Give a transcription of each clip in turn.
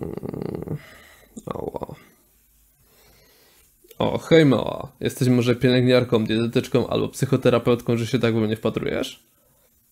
Mm, oła. O, hej mała, jesteś może pielęgniarką, dietetyczką albo psychoterapeutką, że się tak we mnie wpatrujesz?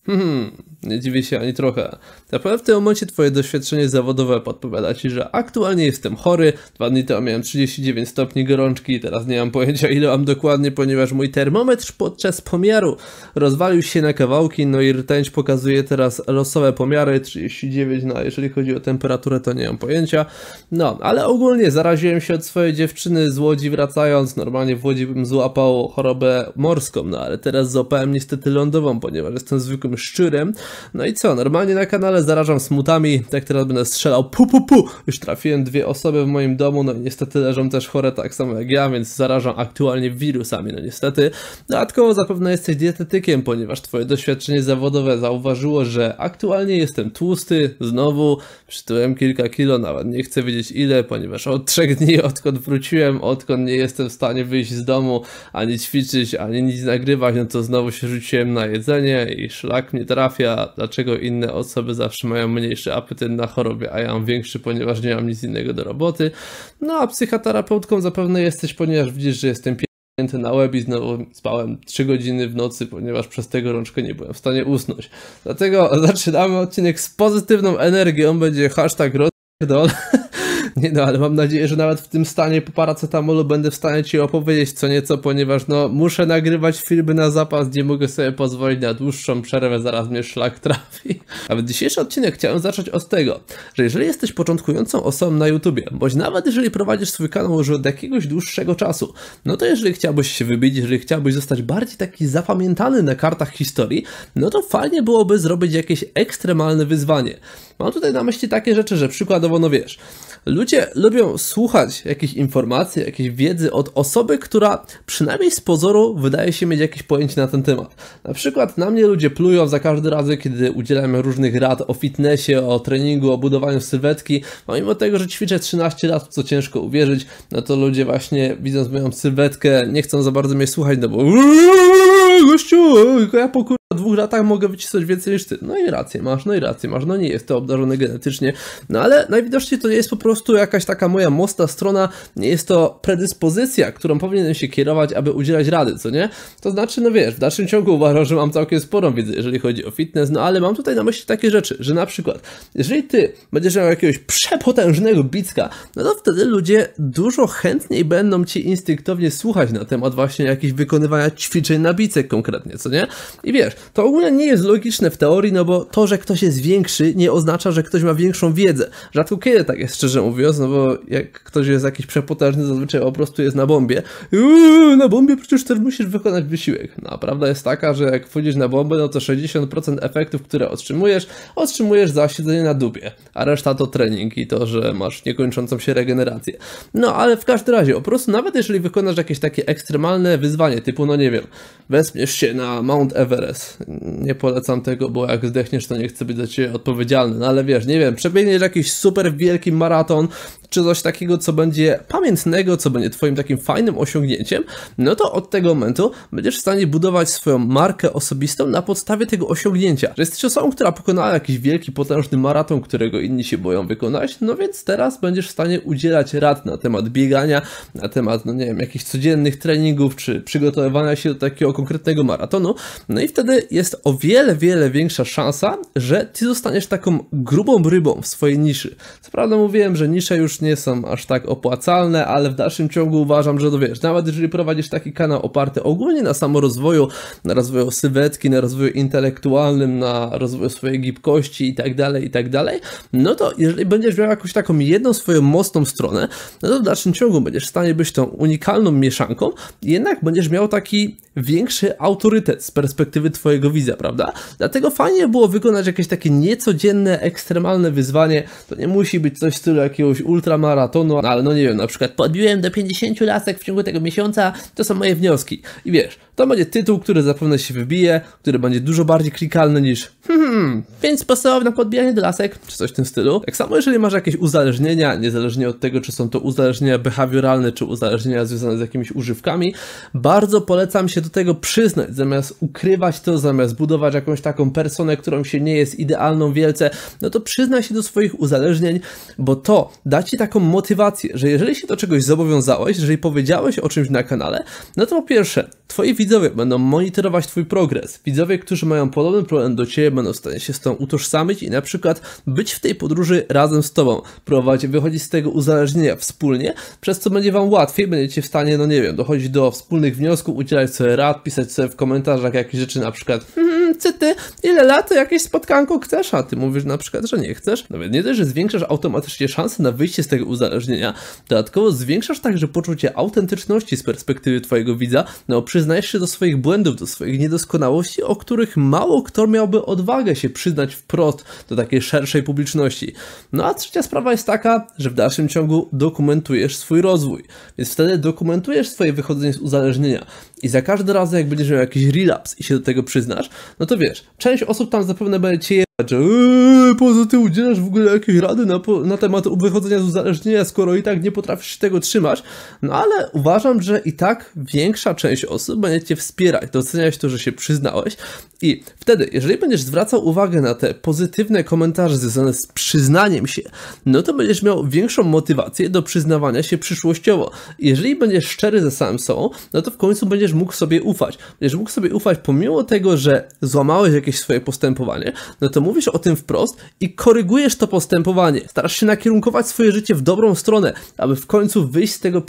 Hmm, nie dziwię się ani trochę. Zapewne w tym momencie twoje doświadczenie zawodowe podpowiada ci, że aktualnie jestem chory, dwa dni temu miałem 39 stopni gorączki i teraz nie mam pojęcia ile mam dokładnie, ponieważ mój termometr podczas pomiaru rozwalił się na kawałki, no i rtęć pokazuje teraz losowe pomiary, 39, no a jeżeli chodzi o temperaturę to nie mam pojęcia. No, ale ogólnie zaraziłem się od swojej dziewczyny z Łodzi wracając, normalnie w Łodzi bym złapał chorobę morską, no ale teraz złapałem niestety lądową, ponieważ jestem zwykłym dobrym szczurem. No i co, normalnie na kanale zarażam smutami, tak teraz będę strzelał pu pu pu. Już trafiłem dwie osoby w moim domu, no i niestety leżą też chore tak samo jak ja, więc zarażam aktualnie wirusami, no niestety. Dodatkowo no, zapewne jesteś dietetykiem, ponieważ twoje doświadczenie zawodowe zauważyło, że aktualnie jestem tłusty, znowu przytyłem kilka kilo, nawet nie chcę wiedzieć ile, ponieważ od trzech dni, odkąd wróciłem, odkąd nie jestem w stanie wyjść z domu, ani ćwiczyć, ani nic nagrywać, no to znowu się rzuciłem na jedzenie i szlak tak nie trafia, dlaczego inne osoby zawsze mają mniejszy apetyt na choroby, a ja mam większy, ponieważ nie mam nic innego do roboty. No a psychoterapeutką zapewne jesteś, ponieważ widzisz, że jestem pięty na łeb i znowu spałem 3 godziny w nocy, ponieważ przez tę gorączkę nie byłem w stanie usnąć. Dlatego zaczynamy odcinek z pozytywną energią, będzie hashtag rozdol. Nie no, ale mam nadzieję, że nawet w tym stanie po paracetamolu będę w stanie ci opowiedzieć co nieco, ponieważ no muszę nagrywać filmy na zapas, gdzie mogę sobie pozwolić na dłuższą przerwę, zaraz mnie szlak trafi. A w dzisiejszy odcinek chciałem zacząć od tego, że jeżeli jesteś początkującą osobą na YouTubie, bądź nawet jeżeli prowadzisz swój kanał już od jakiegoś dłuższego czasu, no to jeżeli chciałbyś się wybić, jeżeli chciałbyś zostać bardziej taki zapamiętany na kartach historii, no to fajnie byłoby zrobić jakieś ekstremalne wyzwanie. Mam tutaj na myśli takie rzeczy, że przykładowo no wiesz, Ludzie lubią słuchać jakichś informacji, jakiejś wiedzy od osoby, która przynajmniej z pozoru wydaje się mieć jakieś pojęcie na ten temat. Na przykład na mnie ludzie plują za każdy razem, kiedy udzielam różnych rad o fitnessie, o treningu, o budowaniu sylwetki, pomimo no, tego, że ćwiczę 13 lat, co ciężko uwierzyć, no to ludzie właśnie widząc moją sylwetkę nie chcą za bardzo mnie słuchać, no bo gościu, ja pokur po dwóch latach mogę wycisnąć więcej niż ty. No i rację masz, no i rację masz, no nie jest to obdarzony genetycznie, no ale najwidoczniej to jest po prostu jakaś taka moja mocna strona, nie jest to predyspozycja, którą powinienem się kierować, aby udzielać rady, co nie? To znaczy, no wiesz, w dalszym ciągu uważam, że mam całkiem sporą wiedzę, jeżeli chodzi o fitness, no ale mam tutaj na myśli takie rzeczy, że na przykład, jeżeli ty będziesz miał jakiegoś przepotężnego bicka, no to wtedy ludzie dużo chętniej będą ci instynktownie słuchać na temat właśnie jakichś wykonywania ćwiczeń na bicek konkretnie, co nie? I wiesz, to ogólnie nie jest logiczne w teorii, no bo to, że ktoś jest większy, nie oznacza, że ktoś ma większą wiedzę. Rzadko kiedy tak jest, szczerze mówiąc, no bo jak ktoś jest jakiś przepotężny, zazwyczaj po prostu jest na bombie. Uuu, na bombie przecież też musisz wykonać wysiłek. No, prawda jest taka, że jak wchodzisz na bombę, no to 60% efektów, które otrzymujesz, otrzymujesz za siedzenie na dubie, a reszta to trening i to, że masz niekończącą się regenerację. No, ale w każdym razie, po prostu nawet jeżeli wykonasz jakieś takie ekstremalne wyzwanie, typu, no nie wiem, wezmiesz się na Mount Everest, nie polecam tego, bo jak zdechniesz, to nie chcę być za ciebie odpowiedzialny. No ale wiesz, nie wiem, przebiegniesz jakiś super wielki maraton, czy coś takiego, co będzie pamiętnego, co będzie twoim takim fajnym osiągnięciem, no to od tego momentu będziesz w stanie budować swoją markę osobistą na podstawie tego osiągnięcia. Że jesteś osobą, która pokonała jakiś wielki, potężny maraton, którego inni się boją wykonać, no więc teraz będziesz w stanie udzielać rad na temat biegania, na temat, no nie wiem, jakichś codziennych treningów, czy przygotowywania się do takiego konkretnego maratonu, no i wtedy jest o wiele, wiele większa szansa, że ty zostaniesz taką grubą rybą w swojej niszy. Co prawda mówiłem, że nisze już nie są aż tak opłacalne, ale w dalszym ciągu uważam, że to wiesz, nawet jeżeli prowadzisz taki kanał oparty ogólnie na samorozwoju, na rozwoju sylwetki, na rozwoju intelektualnym, na rozwoju swojej gibkości i tak dalej, i tak dalej, no to jeżeli będziesz miał jakąś taką jedną swoją mocną stronę, no to w dalszym ciągu będziesz w stanie być tą unikalną mieszanką, jednak będziesz miał taki większy autorytet z perspektywy twojej swojego widza, prawda? Dlatego fajnie było wykonać jakieś takie niecodzienne, ekstremalne wyzwanie. To nie musi być coś w stylu jakiegoś ultramaratonu, ale no nie wiem, na przykład podbiłem do 50 lasek w ciągu tego miesiąca, to są moje wnioski. I wiesz, to będzie tytuł, który zapewne się wybije, który będzie dużo bardziej klikalny niż hmm, 5 hmm, sposobów na podbijanie do lasek, czy coś w tym stylu. Tak samo jeżeli masz jakieś uzależnienia, niezależnie od tego, czy są to uzależnienia behawioralne, czy uzależnienia związane z jakimiś używkami, bardzo polecam się do tego przyznać, zamiast ukrywać to to zamiast budować jakąś taką personę, którą się nie jest idealną wielce, no to przyzna się do swoich uzależnień, bo to da ci taką motywację, że jeżeli się do czegoś zobowiązałeś, jeżeli powiedziałeś o czymś na kanale, no to po pierwsze, twoi widzowie będą monitorować twój progres. Widzowie, którzy mają podobny problem do ciebie, będą w stanie się z tą utożsamić i na przykład być w tej podróży razem z tobą, prowadzić, wychodzić z tego uzależnienia wspólnie, przez co będzie wam łatwiej, będziecie w stanie, no nie wiem, dochodzić do wspólnych wniosków, udzielać sobie rad, pisać sobie w komentarzach jakieś rzeczy na przykład что скажут, ty ile lat jakieś spotkanko chcesz, a ty mówisz na przykład, że nie chcesz. Nawet nie dość, że zwiększasz automatycznie szanse na wyjście z tego uzależnienia, dodatkowo zwiększasz także poczucie autentyczności z perspektywy twojego widza, no przyznajesz się do swoich błędów, do swoich niedoskonałości, o których mało kto miałby odwagę się przyznać wprost do takiej szerszej publiczności. No a trzecia sprawa jest taka, że w dalszym ciągu dokumentujesz swój rozwój, więc wtedy dokumentujesz swoje wychodzenie z uzależnienia i za każdy raz jak będziesz miał jakiś relaps i się do tego przyznasz, no to to wiesz, część osób tam zapewne będzie cię znaczy, yy, poza ty udzielasz w ogóle jakiejś rady na, na temat wychodzenia z uzależnienia, skoro i tak nie potrafisz się tego trzymać. No ale uważam, że i tak większa część osób będzie cię wspierać, doceniać to, że się przyznałeś. I wtedy, jeżeli będziesz zwracał uwagę na te pozytywne komentarze związane z przyznaniem się, no to będziesz miał większą motywację do przyznawania się przyszłościowo. Jeżeli będziesz szczery ze samym sobą, no to w końcu będziesz mógł sobie ufać. Będziesz mógł sobie ufać pomimo tego, że złamałeś jakieś swoje postępowanie, no to mówisz o tym wprost i korygujesz to postępowanie. Starasz się nakierunkować swoje życie w dobrą stronę, aby w końcu wyjść z tego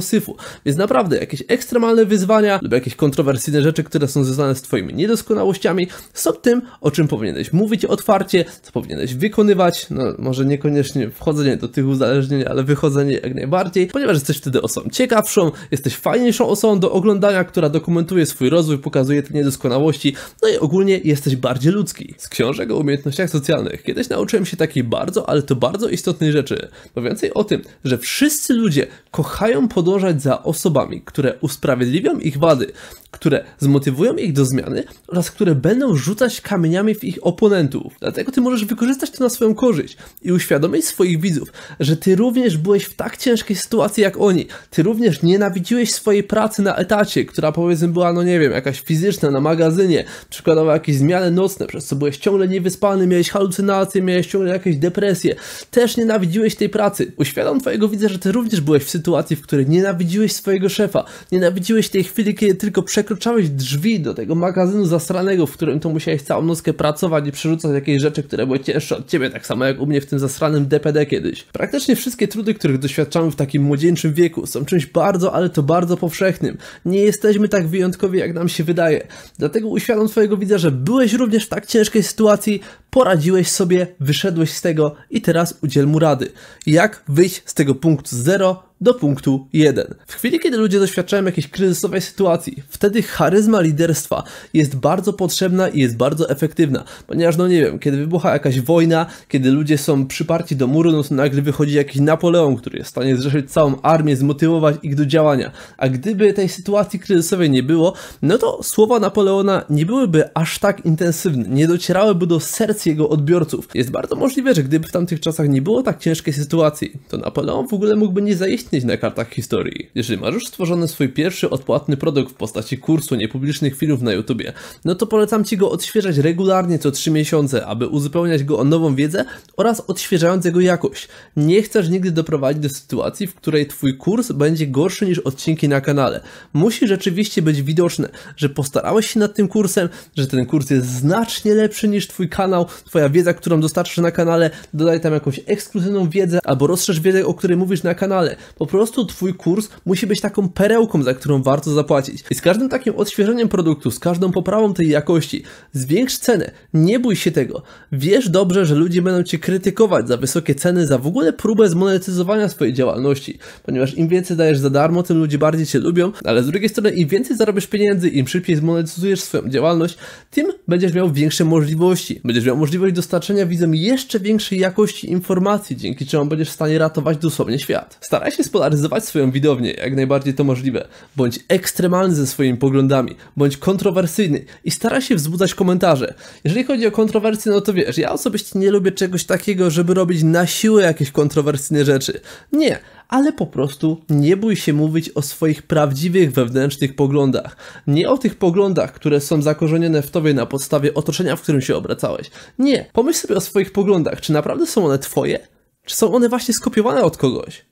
syfu. Więc naprawdę jakieś ekstremalne wyzwania lub jakieś kontrowersyjne rzeczy, które są związane z Twoimi niedoskonałościami, są tym, o czym powinieneś mówić otwarcie, co powinieneś wykonywać. No, może niekoniecznie wchodzenie do tych uzależnień, ale wychodzenie jak najbardziej, ponieważ jesteś wtedy osobą ciekawszą, jesteś fajniejszą osobą do oglądania, która dokumentuje swój rozwój, pokazuje te niedoskonałości, no i ogólnie jesteś bardziej ludzki. Z książek o umiejętnościach socjalnych kiedyś nauczyłem się takiej bardzo, ale to bardzo istotnej rzeczy. Po więcej o tym, że wszyscy ludzie kochają podążać za osobami, które usprawiedliwią ich wady, które zmotywują ich do zmiany oraz które będą rzucać kamieniami w ich oponentów. Dlatego ty możesz wykorzystać to na swoją korzyść i uświadomić swoich widzów, że ty również byłeś w tak ciężkiej sytuacji jak oni. Ty również nienawidziłeś swojej pracy na etacie, która powiedzmy była, no nie wiem, jakaś fizyczna na magazynie, przykładowo jakieś zmiany nocne, przez co byłeś ciągle niewyspany, miałeś halucynacje, miałeś ciągle jakieś depresje. Też nienawidziłeś tej pracy. Uświadom twojego widza, że ty również byłeś w sytuacji, w które nienawidziłeś swojego szefa, nienawidziłeś tej chwili, kiedy tylko przekroczałeś drzwi do tego magazynu zasranego, w którym to musiałeś całą nockę pracować i przerzucać jakieś rzeczy, które były cięższe od ciebie, tak samo jak u mnie w tym zasranym DPD kiedyś. Praktycznie wszystkie trudy, których doświadczamy w takim młodzieńczym wieku są czymś bardzo, ale to bardzo powszechnym. Nie jesteśmy tak wyjątkowi, jak nam się wydaje. Dlatego uświadom twojego widza, że byłeś również w tak ciężkiej sytuacji, poradziłeś sobie, wyszedłeś z tego i teraz udziel mu rady. Jak wyjść z tego punktu zero do punktu 1. W chwili, kiedy ludzie doświadczają jakiejś kryzysowej sytuacji, wtedy charyzma liderstwa jest bardzo potrzebna i jest bardzo efektywna, ponieważ no nie wiem, kiedy wybucha jakaś wojna, kiedy ludzie są przyparci do muru, no to nagle wychodzi jakiś Napoleon, który jest w stanie zrzeszyć całą armię, zmotywować ich do działania. A gdyby tej sytuacji kryzysowej nie było, no to słowa Napoleona nie byłyby aż tak intensywne, nie docierałyby do serc jego odbiorców. Jest bardzo możliwe, że gdyby w tamtych czasach nie było tak ciężkiej sytuacji, to Napoleon w ogóle mógłby nie zajść istnieć na kartach historii. Jeżeli masz już stworzony swój pierwszy odpłatny produkt w postaci kursu niepublicznych filmów na YouTubie, no to polecam Ci go odświeżać regularnie co 3 miesiące, aby uzupełniać go o nową wiedzę oraz odświeżając jego jakość. Nie chcesz nigdy doprowadzić do sytuacji, w której Twój kurs będzie gorszy niż odcinki na kanale. Musi rzeczywiście być widoczne, że postarałeś się nad tym kursem, że ten kurs jest znacznie lepszy niż Twój kanał, Twoja wiedza, którą dostarczysz na kanale, dodaj tam jakąś ekskluzywną wiedzę albo rozszerz wiedzę, o której mówisz na kanale. Po prostu Twój kurs musi być taką perełką, za którą warto zapłacić. I z każdym takim odświeżeniem produktu, z każdą poprawą tej jakości, zwiększ cenę. Nie bój się tego. Wiesz dobrze, że ludzie będą Cię krytykować za wysokie ceny, za w ogóle próbę zmonetyzowania swojej działalności, ponieważ im więcej dajesz za darmo, tym ludzie bardziej Cię lubią, ale z drugiej strony im więcej zarobisz pieniędzy, im szybciej zmonetyzujesz swoją działalność, tym będziesz miał większe możliwości. Będziesz miał możliwość dostarczenia widzom jeszcze większej jakości informacji, dzięki czemu będziesz w stanie ratować dosłownie świat. Staraj się spolaryzować swoją widownię, jak najbardziej to możliwe. Bądź ekstremalny ze swoimi poglądami, bądź kontrowersyjny i stara się wzbudzać komentarze. Jeżeli chodzi o kontrowersje, no to wiesz, ja osobiście nie lubię czegoś takiego, żeby robić na siłę jakieś kontrowersyjne rzeczy. Nie, ale po prostu nie bój się mówić o swoich prawdziwych wewnętrznych poglądach. Nie o tych poglądach, które są zakorzenione w tobie na podstawie otoczenia, w którym się obracałeś. Nie, pomyśl sobie o swoich poglądach. Czy naprawdę są one twoje? Czy są one właśnie skopiowane od kogoś?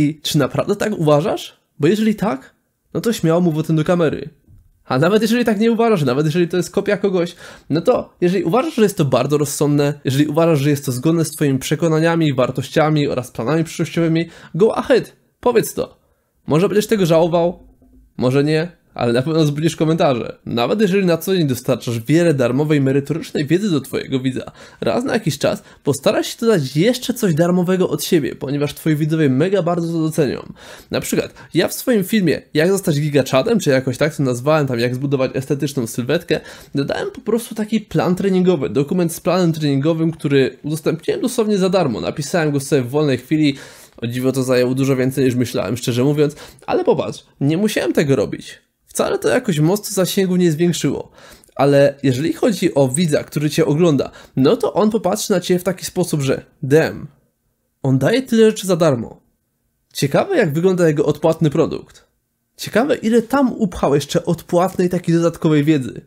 I czy naprawdę tak uważasz? Bo jeżeli tak, no to śmiało mów o tym do kamery. A nawet jeżeli tak nie uważasz, nawet jeżeli to jest kopia kogoś, no to jeżeli uważasz, że jest to bardzo rozsądne, jeżeli uważasz, że jest to zgodne z twoimi przekonaniami, wartościami oraz planami przyszłościowymi, go ahead, powiedz to. Może będziesz tego żałował, może nie, ale na pewno zbudujesz komentarze. Nawet jeżeli na co dzień dostarczasz wiele darmowej, merytorycznej wiedzy do Twojego widza, raz na jakiś czas postarasz się dodać jeszcze coś darmowego od siebie, ponieważ Twoi widzowie mega bardzo to docenią. Na przykład, ja w swoim filmie Jak zostać gigaczadem, czy jakoś tak to nazwałem tam, jak zbudować estetyczną sylwetkę, dodałem po prostu taki plan treningowy, dokument z planem treningowym, który udostępniłem dosłownie za darmo. Napisałem go sobie w wolnej chwili, o dziwo to zajęło dużo więcej niż myślałem, szczerze mówiąc, ale popatrz, nie musiałem tego robić wcale to jakoś mocno zasięgu nie zwiększyło. Ale jeżeli chodzi o widza, który cię ogląda, no to on popatrzy na ciebie w taki sposób, że dem, on daje tyle rzeczy za darmo. Ciekawe jak wygląda jego odpłatny produkt. Ciekawe ile tam upchał jeszcze odpłatnej takiej dodatkowej wiedzy.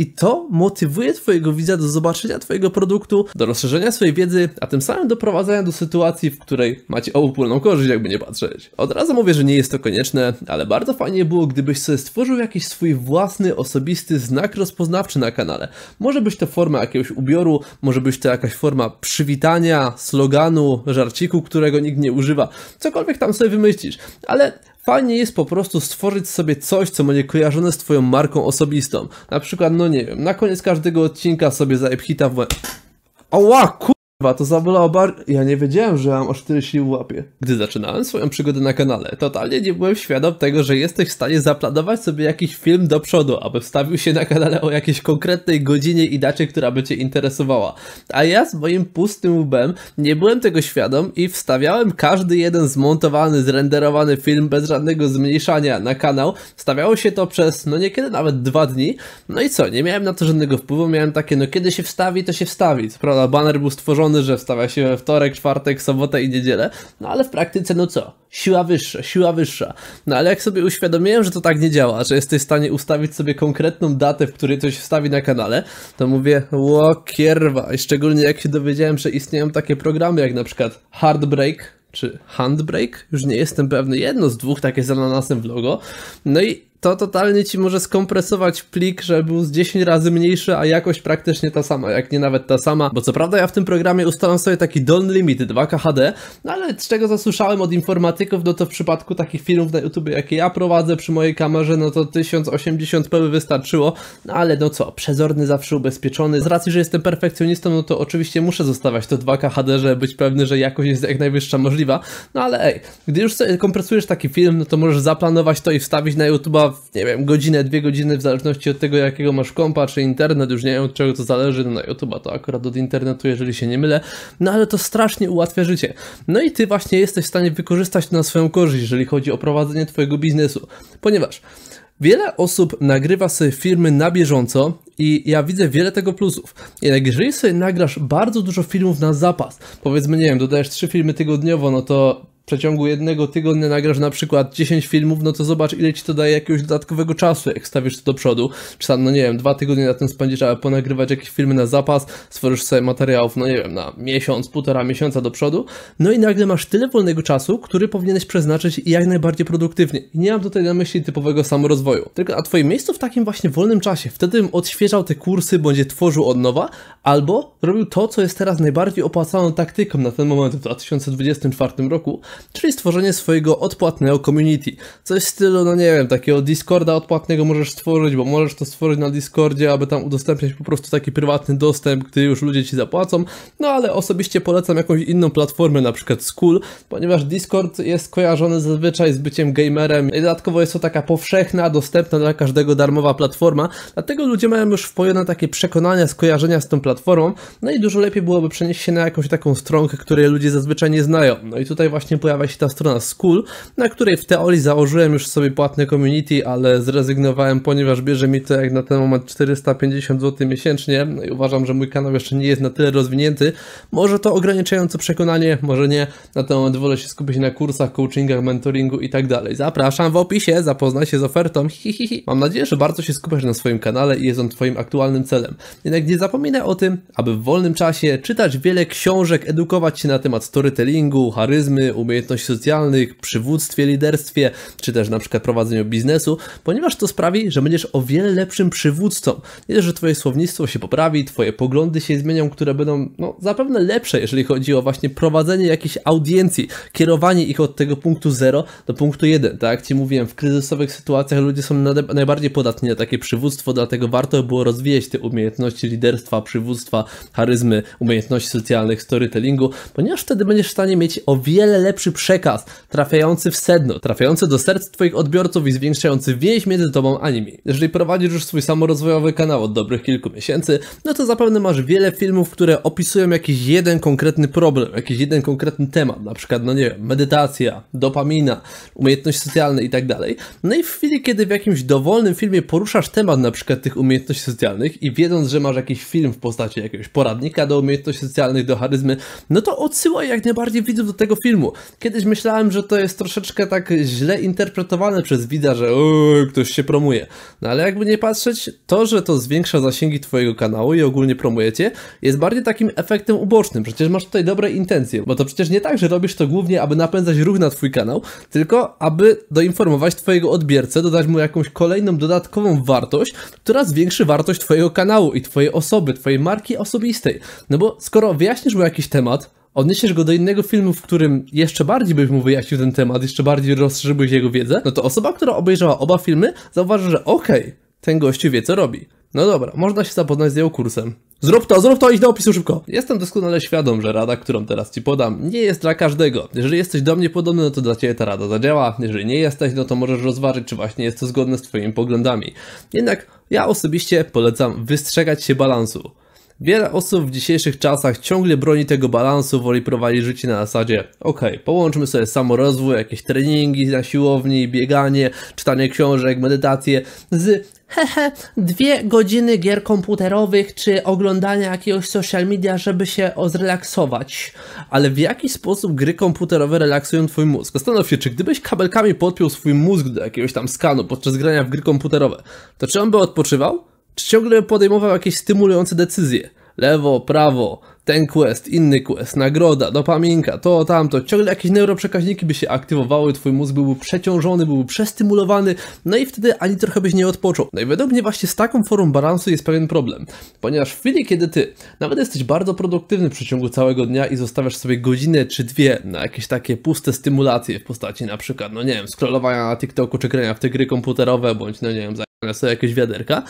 I to motywuje Twojego widza do zobaczenia Twojego produktu, do rozszerzenia swojej wiedzy, a tym samym doprowadzenia do sytuacji, w której macie obopólną korzyść, jakby nie patrzeć. Od razu mówię, że nie jest to konieczne, ale bardzo fajnie było, gdybyś sobie stworzył jakiś swój własny, osobisty znak rozpoznawczy na kanale. Może być to forma jakiegoś ubioru, może być to jakaś forma przywitania, sloganu, żarciku, którego nikt nie używa, cokolwiek tam sobie wymyślisz, ale Fajnie jest po prostu stworzyć sobie coś, co będzie kojarzone z twoją marką osobistą. Na przykład, no nie wiem, na koniec każdego odcinka sobie za w... Oła, ku... Chyba to zabolało bar... Ja nie wiedziałem, że mam aż tyle sił w łapie. Gdy zaczynałem swoją przygodę na kanale, totalnie nie byłem świadom tego, że jesteś w stanie zaplanować sobie jakiś film do przodu, aby wstawił się na kanale o jakiejś konkretnej godzinie i dacie, która by cię interesowała. A ja z moim pustym łbem nie byłem tego świadom i wstawiałem każdy jeden zmontowany, zrenderowany film bez żadnego zmniejszania na kanał. Stawiało się to przez, no niekiedy nawet dwa dni. No i co, nie miałem na to żadnego wpływu, miałem takie, no kiedy się wstawi, to się wstawi. Sprawa prawda, banner był stworzony że wstawia się we wtorek, czwartek, sobotę i niedzielę, no ale w praktyce no co? Siła wyższa, siła wyższa. No ale jak sobie uświadomiłem, że to tak nie działa, że jesteś w stanie ustawić sobie konkretną datę, w której coś wstawi na kanale, to mówię, łokierwa. I szczególnie jak się dowiedziałem, że istnieją takie programy jak na przykład Heartbreak, czy Handbrake, już nie jestem pewny, jedno z dwóch takie z ananasem w logo. No i to totalnie ci może skompresować plik, żeby był z 10 razy mniejszy, a jakość praktycznie ta sama, jak nie nawet ta sama. Bo co prawda ja w tym programie ustalam sobie taki Don Limit 2KHD, no ale z czego zasłyszałem od informatyków, no to w przypadku takich filmów na YouTube, jakie ja prowadzę przy mojej kamerze, no to 1080p by wystarczyło, no ale no co, przezorny zawsze ubezpieczony. Z racji, że jestem perfekcjonistą, no to oczywiście muszę zostawiać to 2KHD, żeby być pewny, że jakość jest jak najwyższa możliwa. No ale ej, gdy już sobie kompresujesz taki film, no to możesz zaplanować to i wstawić na YouTube'a nie wiem, godzinę, dwie godziny, w zależności od tego, jakiego masz kompa czy internet, już nie wiem od czego to zależy, no na YouTube'a to akurat od internetu, jeżeli się nie mylę, no ale to strasznie ułatwia życie. No i ty właśnie jesteś w stanie wykorzystać to na swoją korzyść, jeżeli chodzi o prowadzenie twojego biznesu, ponieważ Wiele osób nagrywa sobie filmy na bieżąco i ja widzę wiele tego plusów. Jednak jeżeli sobie nagrasz bardzo dużo filmów na zapas, powiedzmy, nie wiem, dodajesz trzy filmy tygodniowo, no to przeciągu jednego tygodnia nagrasz na przykład 10 filmów, no to zobacz ile ci to daje jakiegoś dodatkowego czasu, jak stawisz to do przodu. Czy tam, no nie wiem, dwa tygodnie na tym spędzisz, aby ponagrywać jakieś filmy na zapas, stworzysz sobie materiałów, no nie wiem, na miesiąc, półtora miesiąca do przodu, no i nagle masz tyle wolnego czasu, który powinieneś przeznaczyć jak najbardziej produktywnie. I nie mam tutaj na myśli typowego samorozwoju, tylko na twoim miejscu w takim właśnie wolnym czasie. Wtedy bym odświeżał te kursy, bądź je tworzył od nowa, albo robił to, co jest teraz najbardziej opłacalną taktyką na ten moment w 2024 roku, czyli stworzenie swojego odpłatnego community. Coś w stylu, no nie wiem, takiego Discorda odpłatnego możesz stworzyć, bo możesz to stworzyć na Discordzie, aby tam udostępniać po prostu taki prywatny dostęp, gdy już ludzie ci zapłacą, no ale osobiście polecam jakąś inną platformę, na przykład School, ponieważ Discord jest kojarzony zazwyczaj z byciem gamerem i dodatkowo jest to taka powszechna, dostępna dla każdego darmowa platforma, dlatego ludzie mają już wpojone takie przekonania, skojarzenia z tą platformą, no i dużo lepiej byłoby przenieść się na jakąś taką stronkę, której ludzie zazwyczaj nie znają. No i tutaj właśnie pojawia się ta strona School, na której w teorii założyłem już sobie płatne community, ale zrezygnowałem, ponieważ bierze mi to jak na ten moment 450 zł miesięcznie no i uważam, że mój kanał jeszcze nie jest na tyle rozwinięty. Może to ograniczające przekonanie, może nie. Na ten moment wolę się skupić na kursach, coachingach, mentoringu i tak dalej. Zapraszam w opisie, zapoznaj się z ofertą. Hihihi. Mam nadzieję, że bardzo się skupiasz na swoim kanale i jest on Twoim aktualnym celem. Jednak nie zapominaj o tym, aby w wolnym czasie czytać wiele książek, edukować się na temat storytellingu, charyzmy, umiejętności umiejętności socjalnych, przywództwie, liderstwie, czy też na przykład prowadzeniu biznesu, ponieważ to sprawi, że będziesz o wiele lepszym przywódcą. Nie, że twoje słownictwo się poprawi, twoje poglądy się zmienią, które będą no, zapewne lepsze, jeżeli chodzi o właśnie prowadzenie jakiejś audiencji, kierowanie ich od tego punktu 0 do punktu 1, tak? jak Ci mówiłem, w kryzysowych sytuacjach ludzie są najbardziej podatni na takie przywództwo, dlatego warto było rozwijać te umiejętności liderstwa, przywództwa, charyzmy, umiejętności socjalnych, storytellingu, ponieważ wtedy będziesz w stanie mieć o wiele lepszy przekaz, trafiający w sedno, trafiający do serc Twoich odbiorców i zwiększający więź między Tobą a nimi. Jeżeli prowadzisz już swój samorozwojowy kanał od dobrych kilku miesięcy, no to zapewne masz wiele filmów, które opisują jakiś jeden konkretny problem, jakiś jeden konkretny temat, na przykład, no nie wiem, medytacja, dopamina, umiejętności socjalne i tak dalej. No i w chwili, kiedy w jakimś dowolnym filmie poruszasz temat na przykład tych umiejętności socjalnych i wiedząc, że masz jakiś film w postaci jakiegoś poradnika do umiejętności socjalnych, do charyzmy, no to odsyłaj jak najbardziej widzów do tego filmu kiedyś myślałem, że to jest troszeczkę tak źle interpretowane przez widza, że yy, ktoś się promuje. No ale jakby nie patrzeć, to, że to zwiększa zasięgi twojego kanału i ogólnie promujecie, jest bardziej takim efektem ubocznym. Przecież masz tutaj dobre intencje, bo to przecież nie tak, że robisz to głównie, aby napędzać ruch na twój kanał, tylko aby doinformować twojego odbiorcę, dodać mu jakąś kolejną dodatkową wartość, która zwiększy wartość twojego kanału i twojej osoby, twojej marki osobistej. No bo skoro wyjaśnisz mu jakiś temat, odniesiesz go do innego filmu, w którym jeszcze bardziej byś mu wyjaśnił ten temat, jeszcze bardziej rozszerzyłbyś jego wiedzę, no to osoba, która obejrzała oba filmy, zauważy, że okej, okay, ten gościu wie, co robi. No dobra, można się zapoznać z jego kursem. Zrób to, zrób to, idź do opisu szybko. Jestem doskonale świadom, że rada, którą teraz ci podam, nie jest dla każdego. Jeżeli jesteś do mnie podobny, no to dla ciebie ta rada zadziała. Jeżeli nie jesteś, no to możesz rozważyć, czy właśnie jest to zgodne z twoimi poglądami. Jednak ja osobiście polecam wystrzegać się balansu. Wiele osób w dzisiejszych czasach ciągle broni tego balansu, woli prowadzić życie na zasadzie ok, połączmy sobie samorozwój, jakieś treningi na siłowni, bieganie, czytanie książek, medytację z hehe, dwie godziny gier komputerowych czy oglądania jakiegoś social media, żeby się zrelaksować. Ale w jaki sposób gry komputerowe relaksują twój mózg? Zastanów się, czy gdybyś kabelkami podpiął swój mózg do jakiegoś tam skanu podczas grania w gry komputerowe, to czy on by odpoczywał? ciągle podejmował jakieś stymulujące decyzje. Lewo, prawo, ten quest, inny quest, nagroda, dopaminka, to, tamto. Ciągle jakieś neuroprzekaźniki by się aktywowały, twój mózg byłby przeciążony, byłby przestymulowany, no i wtedy ani trochę byś nie odpoczął. No i według mnie właśnie z taką formą balansu jest pewien problem, ponieważ w chwili, kiedy ty nawet jesteś bardzo produktywny w przeciągu całego dnia i zostawiasz sobie godzinę czy dwie na jakieś takie puste stymulacje w postaci na przykład, no nie wiem, scrollowania na TikToku czy grania w te gry komputerowe, bądź no nie wiem, są jakieś wiaderka,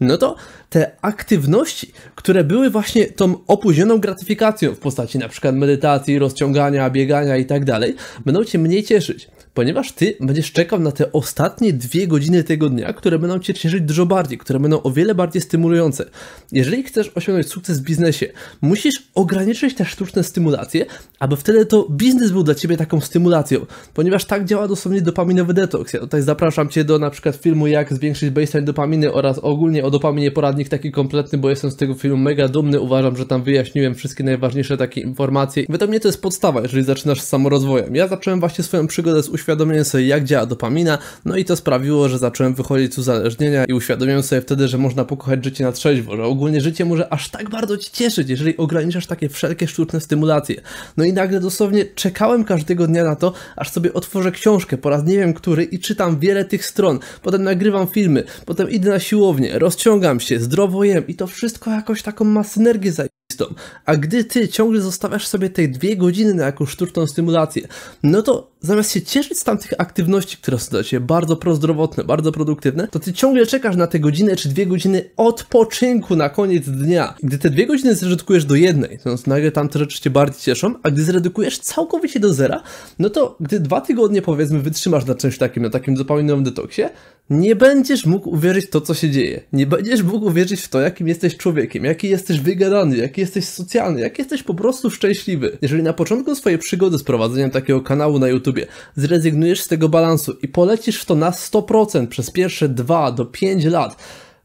no to te aktywności, które były właśnie tą opóźnioną gratyfikacją w postaci na przykład medytacji, rozciągania, biegania i tak dalej, będą cię mniej cieszyć ponieważ ty będziesz czekał na te ostatnie dwie godziny tego dnia, które będą cię cieszyć dużo bardziej, które będą o wiele bardziej stymulujące. Jeżeli chcesz osiągnąć sukces w biznesie, musisz ograniczyć te sztuczne stymulacje, aby wtedy to biznes był dla ciebie taką stymulacją, ponieważ tak działa dosłownie dopaminowy detoks. Ja tutaj zapraszam cię do na przykład filmu jak zwiększyć baseline dopaminy oraz ogólnie o dopaminie poradnik taki kompletny, bo jestem z tego filmu mega dumny, uważam, że tam wyjaśniłem wszystkie najważniejsze takie informacje. Według mnie to jest podstawa, jeżeli zaczynasz z samorozwojem. Ja zacząłem właśnie swoją przygodę z uświadomieniem uświadomiłem sobie, jak działa dopamina, no i to sprawiło, że zacząłem wychodzić z uzależnienia i uświadomiłem sobie wtedy, że można pokochać życie na trzeźwo, że ogólnie życie może aż tak bardzo ci cieszyć, jeżeli ograniczasz takie wszelkie sztuczne stymulacje. No i nagle dosłownie czekałem każdego dnia na to, aż sobie otworzę książkę po raz nie wiem który i czytam wiele tych stron, potem nagrywam filmy, potem idę na siłownię, rozciągam się, zdrowo jem i to wszystko jakoś taką ma synergię zaje a gdy ty ciągle zostawiasz sobie te dwie godziny na jakąś sztuczną stymulację, no to zamiast się cieszyć z tamtych aktywności, które są dla ciebie bardzo prozdrowotne, bardzo produktywne, to ty ciągle czekasz na te godzinę czy dwie godziny odpoczynku na koniec dnia. Gdy te dwie godziny zredukujesz do jednej, to nagle tamte rzeczy cię bardziej cieszą, a gdy zredukujesz całkowicie do zera, no to gdy dwa tygodnie powiedzmy wytrzymasz na czymś takim, na takim zupełnym detoksie, nie będziesz mógł uwierzyć w to, co się dzieje. Nie będziesz mógł uwierzyć w to, jakim jesteś człowiekiem, jaki jesteś wygadany, jaki jesteś socjalny, jaki jesteś po prostu szczęśliwy. Jeżeli na początku swojej przygody z prowadzeniem takiego kanału na YouTubie zrezygnujesz z tego balansu i polecisz w to na 100% przez pierwsze 2 do 5 lat,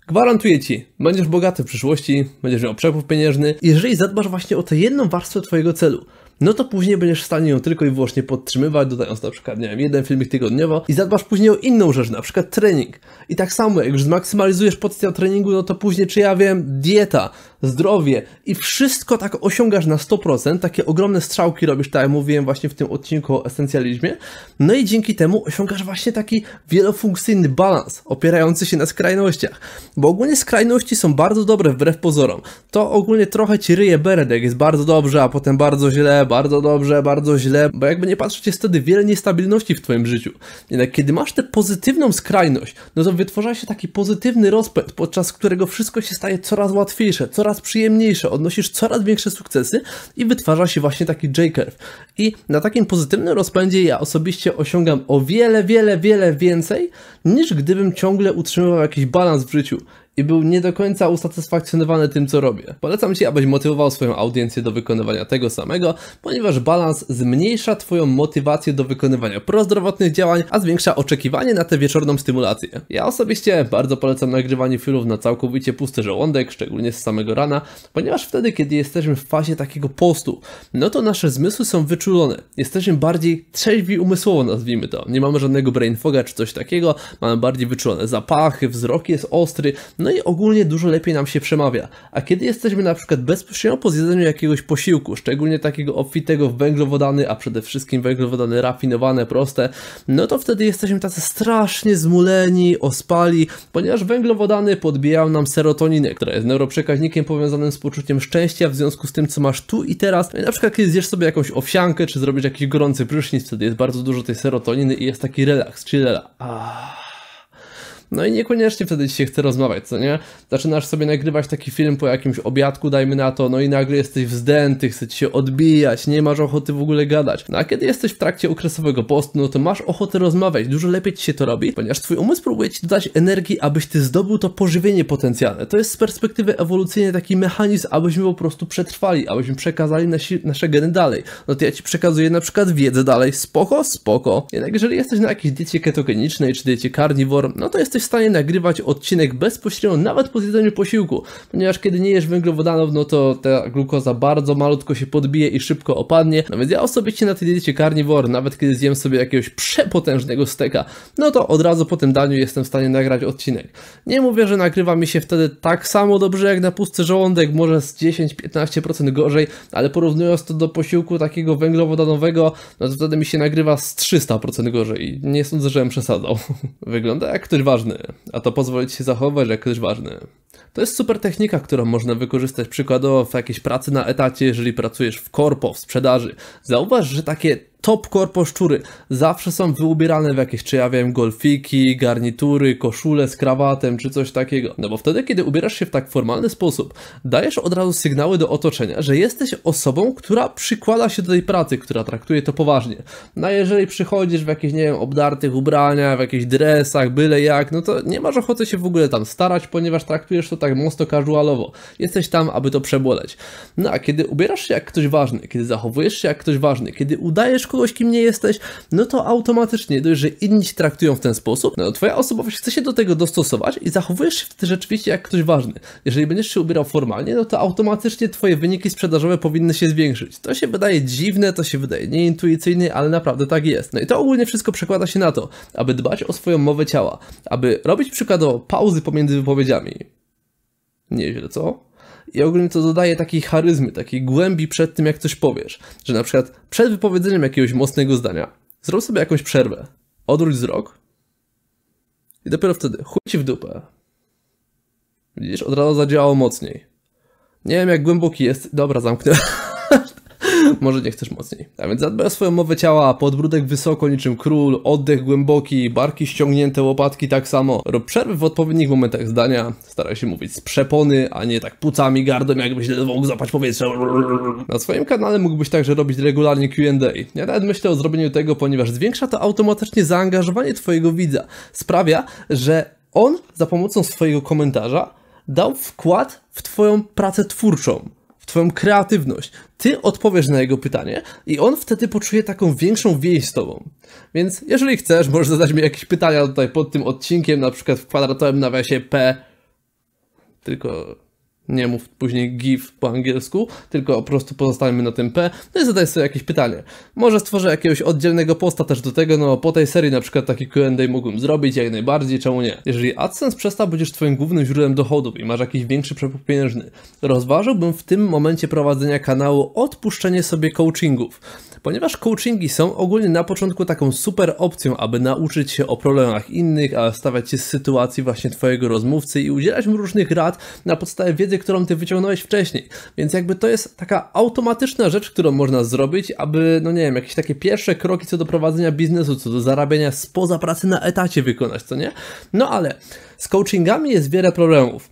Gwarantuję Ci, będziesz bogaty w przyszłości, będziesz miał przepływ pieniężny, jeżeli zadbasz właśnie o tę jedną warstwę Twojego celu – no to później będziesz w stanie ją tylko i wyłącznie podtrzymywać, dodając na przykład, nie wiem, jeden filmik tygodniowo i zadbasz później o inną rzecz, na przykład trening. I tak samo, jak już zmaksymalizujesz potencjał treningu, no to później, czy ja wiem, dieta, zdrowie i wszystko tak osiągasz na 100%, takie ogromne strzałki robisz, tak jak mówiłem właśnie w tym odcinku o esencjalizmie, no i dzięki temu osiągasz właśnie taki wielofunkcyjny balans, opierający się na skrajnościach, bo ogólnie skrajności są bardzo dobre wbrew pozorom, to ogólnie trochę ci ryje beredek, jest bardzo dobrze, a potem bardzo źle, bardzo dobrze, bardzo źle, bo jakby nie patrzeć jest wtedy wiele niestabilności w twoim życiu, jednak kiedy masz tę pozytywną skrajność, no to wytwarza się taki pozytywny rozpęd, podczas którego wszystko się staje coraz łatwiejsze, coraz coraz przyjemniejsze, odnosisz coraz większe sukcesy i wytwarza się właśnie taki J-curve. I na takim pozytywnym rozpędzie ja osobiście osiągam o wiele, wiele, wiele więcej, niż gdybym ciągle utrzymywał jakiś balans w życiu i był nie do końca usatysfakcjonowany tym, co robię. Polecam Ci, abyś motywował swoją audiencję do wykonywania tego samego, ponieważ balans zmniejsza Twoją motywację do wykonywania prozdrowotnych działań, a zwiększa oczekiwanie na tę wieczorną stymulację. Ja osobiście bardzo polecam nagrywanie filmów na całkowicie pusty żołądek, szczególnie z samego rana, ponieważ wtedy, kiedy jesteśmy w fazie takiego postu, no to nasze zmysły są wyczulone. Jesteśmy bardziej trzeźwi umysłowo, nazwijmy to. Nie mamy żadnego brain foga czy coś takiego, mamy bardziej wyczulone zapachy, wzrok jest ostry, no i ogólnie dużo lepiej nam się przemawia. A kiedy jesteśmy na przykład bezpośrednio po zjedzeniu jakiegoś posiłku, szczególnie takiego obfitego w węglowodany, a przede wszystkim węglowodany rafinowane, proste, no to wtedy jesteśmy tacy strasznie zmuleni, ospali, ponieważ węglowodany podbijają nam serotoninę, która jest neuroprzekaźnikiem powiązanym z poczuciem szczęścia w związku z tym, co masz tu i teraz. No I na przykład kiedy zjesz sobie jakąś owsiankę, czy zrobisz jakiś gorący prysznic, wtedy jest bardzo dużo tej serotoniny i jest taki relaks, chillera. Ah. No i niekoniecznie wtedy ci się chce rozmawiać, co nie? Zaczynasz sobie nagrywać taki film po jakimś obiadku, dajmy na to, no i nagle jesteś wzdęty, chce ci się odbijać, nie masz ochoty w ogóle gadać. No a kiedy jesteś w trakcie okresowego postu, no to masz ochotę rozmawiać, dużo lepiej ci się to robi, ponieważ twój umysł próbuje ci dodać energii, abyś ty zdobył to pożywienie potencjalne. To jest z perspektywy ewolucyjnej taki mechanizm, abyśmy po prostu przetrwali, abyśmy przekazali nasi, nasze geny dalej. No to ja ci przekazuję na przykład wiedzę dalej, spoko, spoko. Jednak jeżeli jesteś na jakiejś diecie ketogenicznej czy diecie carnivore, no to jesteś w stanie nagrywać odcinek bezpośrednio nawet po zjedzeniu posiłku, ponieważ kiedy nie jesz węglowodanów, no to ta glukoza bardzo malutko się podbije i szybko opadnie. No więc ja osobiście na tej diecie carnivore, nawet kiedy zjem sobie jakiegoś przepotężnego steka, no to od razu po tym daniu jestem w stanie nagrać odcinek. Nie mówię, że nagrywa mi się wtedy tak samo dobrze jak na pusty żołądek, może z 10-15% gorzej, ale porównując to do posiłku takiego węglowodanowego, no to wtedy mi się nagrywa z 300% gorzej i nie sądzę, żebym przesadzał. Wygląda jak ktoś ważny ważny, a to pozwolić się zachować jak ktoś ważny. To jest super technika, którą można wykorzystać przykładowo w jakiejś pracy na etacie, jeżeli pracujesz w korpo, w sprzedaży. Zauważ, że takie top core poszczury zawsze są wyubierane w jakieś, czy ja wiem, golfiki, garnitury, koszule z krawatem, czy coś takiego. No bo wtedy, kiedy ubierasz się w tak formalny sposób, dajesz od razu sygnały do otoczenia, że jesteś osobą, która przykłada się do tej pracy, która traktuje to poważnie. No a jeżeli przychodzisz w jakichś, nie wiem, obdartych ubraniach, w jakichś dresach, byle jak, no to nie masz ochoty się w ogóle tam starać, ponieważ traktujesz to tak mocno casualowo. Jesteś tam, aby to przeboleć. No a kiedy ubierasz się jak ktoś ważny, kiedy zachowujesz się jak ktoś ważny, kiedy udajesz kogoś, kim nie jesteś, no to automatycznie dość, że inni ci traktują w ten sposób, no to twoja osobowość chce się do tego dostosować i zachowujesz się wtedy rzeczywiście jak ktoś ważny. Jeżeli będziesz się ubierał formalnie, no to automatycznie twoje wyniki sprzedażowe powinny się zwiększyć. To się wydaje dziwne, to się wydaje nieintuicyjne, ale naprawdę tak jest. No i to ogólnie wszystko przekłada się na to, aby dbać o swoją mowę ciała, aby robić przykładowo pauzy pomiędzy wypowiedziami. Nieźle, co? i ogólnie to dodaje takiej charyzmy, takiej głębi przed tym, jak coś powiesz. Że na przykład przed wypowiedzeniem jakiegoś mocnego zdania zrób sobie jakąś przerwę, odwróć wzrok i dopiero wtedy chuj ci w dupę. Widzisz, od razu zadziałało mocniej. Nie wiem, jak głęboki jest. Dobra, zamknę. Może nie chcesz mocniej. A więc zadbaj o swoją mowę ciała, podbródek wysoko niczym król, oddech głęboki, barki ściągnięte, łopatki tak samo. Rob przerwy w odpowiednich momentach zdania, staraj się mówić z przepony, a nie tak pucami, gardłem, jakbyś mógł zapać powietrze. Na swoim kanale mógłbyś także robić regularnie Q&A. Ja nawet myślę o zrobieniu tego, ponieważ zwiększa to automatycznie zaangażowanie twojego widza. Sprawia, że on za pomocą swojego komentarza dał wkład w twoją pracę twórczą twoją kreatywność. Ty odpowiesz na jego pytanie i on wtedy poczuje taką większą więź z tobą. Więc jeżeli chcesz, możesz zadać mi jakieś pytania tutaj pod tym odcinkiem, na przykład w kwadratowym nawiasie P. Tylko nie mów później GIF po angielsku, tylko po prostu pozostańmy na tym P, no i zadaj sobie jakieś pytanie. Może stworzę jakiegoś oddzielnego posta też do tego, no po tej serii na przykład taki Q&A mógłbym zrobić, jak najbardziej, czemu nie? Jeżeli AdSense przestał być twoim głównym źródłem dochodów i masz jakiś większy przepływ pieniężny, rozważyłbym w tym momencie prowadzenia kanału odpuszczenie sobie coachingów ponieważ coachingi są ogólnie na początku taką super opcją, aby nauczyć się o problemach innych, a stawiać się z sytuacji właśnie Twojego rozmówcy i udzielać mu różnych rad na podstawie wiedzy, wiedzę, którą ty wyciągnąłeś wcześniej. Więc jakby to jest taka automatyczna rzecz, którą można zrobić, aby, no nie wiem, jakieś takie pierwsze kroki co do prowadzenia biznesu, co do zarabiania spoza pracy na etacie wykonać, co nie? No ale z coachingami jest wiele problemów.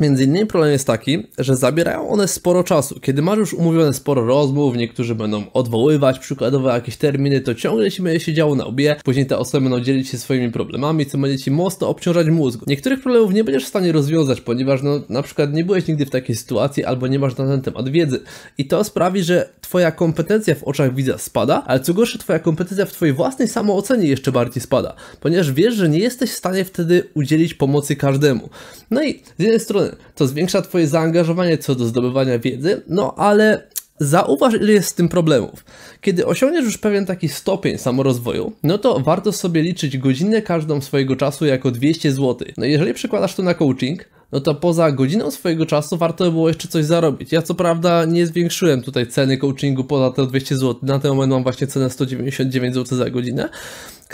Między innymi problem jest taki, że zabierają one sporo czasu. Kiedy masz już umówione sporo rozmów, niektórzy będą odwoływać przykładowo jakieś terminy, to ciągle ci będzie działo na obie, później te osoby będą dzielić się swoimi problemami, co będzie ci mocno obciążać mózg. Niektórych problemów nie będziesz w stanie rozwiązać, ponieważ no, na przykład nie byłeś nigdy w takiej sytuacji albo nie masz na ten temat wiedzy. I to sprawi, że twoja kompetencja w oczach widza spada, ale co gorsze, twoja kompetencja w twojej własnej samoocenie jeszcze bardziej spada, ponieważ wiesz, że nie jesteś w stanie wtedy udzielić pomocy każdemu. No i z jednej strony strony, co zwiększa Twoje zaangażowanie co do zdobywania wiedzy, no ale Zauważ, ile jest z tym problemów. Kiedy osiągniesz już pewien taki stopień samorozwoju, no to warto sobie liczyć godzinę każdą swojego czasu jako 200 zł. No jeżeli przekładasz to na coaching, no to poza godziną swojego czasu warto by było jeszcze coś zarobić. Ja co prawda nie zwiększyłem tutaj ceny coachingu poza te 200 zł, na ten moment mam właśnie cenę 199 zł za godzinę,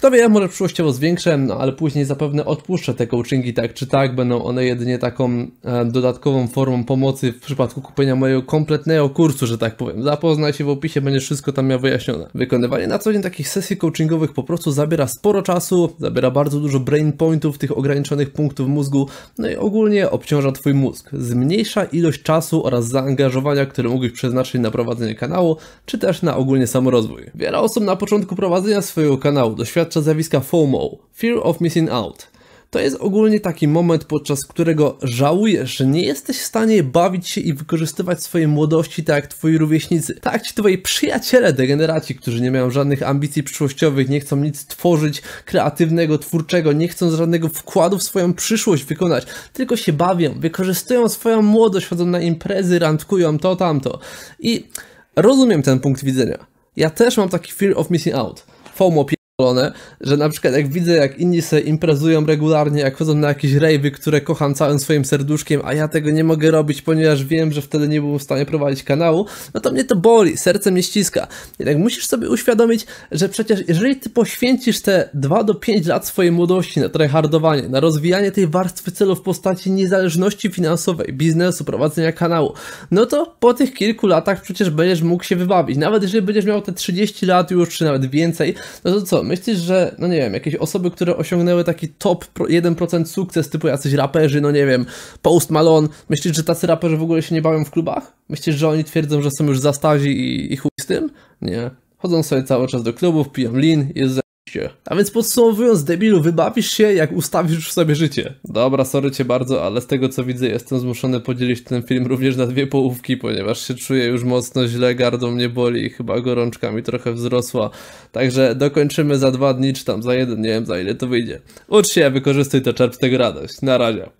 kto wie, może przyszłościowo zwiększę, no ale później zapewne odpuszczę te coachingi tak czy tak, będą one jedynie taką e, dodatkową formą pomocy w przypadku kupienia mojego kompletnego kursu, że tak powiem. Zapoznaj się w opisie, będzie wszystko tam miał wyjaśnione. Wykonywanie na co dzień takich sesji coachingowych po prostu zabiera sporo czasu, zabiera bardzo dużo brain pointów, tych ograniczonych punktów mózgu, no i ogólnie obciąża Twój mózg. Zmniejsza ilość czasu oraz zaangażowania, które mógłbyś przeznaczyć na prowadzenie kanału, czy też na ogólnie samorozwój. Wiele osób na początku prowadzenia swojego kanału doświadcza doświadcza zjawiska FOMO Fear of Missing Out. To jest ogólnie taki moment, podczas którego żałujesz, że nie jesteś w stanie bawić się i wykorzystywać swojej młodości tak jak twoi rówieśnicy, tak ci twoi przyjaciele degeneraci, którzy nie mają żadnych ambicji przyszłościowych, nie chcą nic tworzyć kreatywnego, twórczego, nie chcą żadnego wkładu w swoją przyszłość wykonać, tylko się bawią, wykorzystują swoją młodość, chodzą na imprezy, randkują to, tamto. I rozumiem ten punkt widzenia. Ja też mam taki fear of missing out. FOMO że na przykład jak widzę, jak inni sobie imprezują regularnie, jak chodzą na jakieś rejwy, które kocham całym swoim serduszkiem, a ja tego nie mogę robić, ponieważ wiem, że wtedy nie byłbym w stanie prowadzić kanału, no to mnie to boli, serce mnie ściska. Jednak musisz sobie uświadomić, że przecież jeżeli ty poświęcisz te 2 do 5 lat swojej młodości na tryhardowanie, na rozwijanie tej warstwy celów w postaci niezależności finansowej, biznesu, prowadzenia kanału, no to po tych kilku latach przecież będziesz mógł się wybawić. Nawet jeżeli będziesz miał te 30 lat już, czy nawet więcej, no to co, myślisz, że, no nie wiem, jakieś osoby, które osiągnęły taki top 1% sukces, typu jacyś raperzy, no nie wiem, Post Malone, myślisz, że tacy raperzy w ogóle się nie bawią w klubach? Myślisz, że oni twierdzą, że są już zastazi i, i chuj z tym? Nie. Chodzą sobie cały czas do klubów, piją lin, jest się. A więc podsumowując, debilu, wybawisz się, jak ustawisz już sobie życie. Dobra, sorry cię bardzo, ale z tego co widzę, jestem zmuszony podzielić ten film również na dwie połówki, ponieważ się czuję już mocno źle, gardło mnie boli i chyba gorączka mi trochę wzrosła. Także dokończymy za dwa dni, czy tam za jeden, nie wiem za ile to wyjdzie. Ucz się, wykorzystuj to, czerp z tego radość. Na razie.